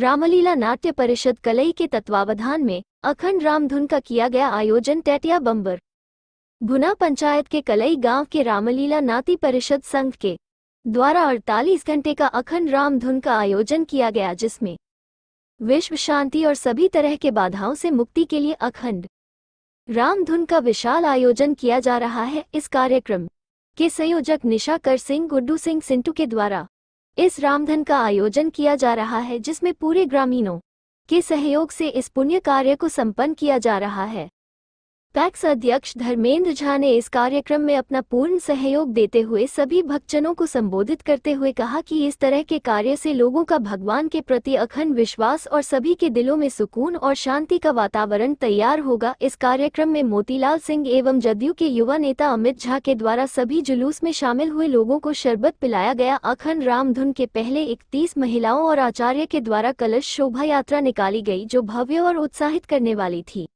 रामलीला नाट्य परिषद कलई के तत्वावधान में अखंड रामधुन का किया गया आयोजन टैटिया बम्बर भुना पंचायत के कलई गांव के रामलीला नाती परिषद संघ के द्वारा 48 घंटे का अखंड रामधुन का आयोजन किया गया जिसमें विश्व शांति और सभी तरह के बाधाओं से मुक्ति के लिए अखंड रामधुन का विशाल आयोजन किया जा रहा है इस कार्यक्रम के संयोजक निशाकर सिंह गुड्डू सिंह सिंटू के द्वारा इस रामधन का आयोजन किया जा रहा है जिसमें पूरे ग्रामीणों के सहयोग से इस पुण्य कार्य को संपन्न किया जा रहा है पैक्स अध्यक्ष धर्मेंद्र झा ने इस कार्यक्रम में अपना पूर्ण सहयोग देते हुए सभी भक्तजनों को संबोधित करते हुए कहा कि इस तरह के कार्य से लोगों का भगवान के प्रति अखंड विश्वास और सभी के दिलों में सुकून और शांति का वातावरण तैयार होगा इस कार्यक्रम में मोतीलाल सिंह एवं जदयू के युवा नेता अमित झा के द्वारा सभी जुलूस में शामिल हुए लोगों को शरबत पिलाया गया अखंड रामधुन के पहले इकतीस महिलाओं और आचार्य के द्वारा कलश शोभा यात्रा निकाली गई जो भव्य और उत्साहित करने वाली थी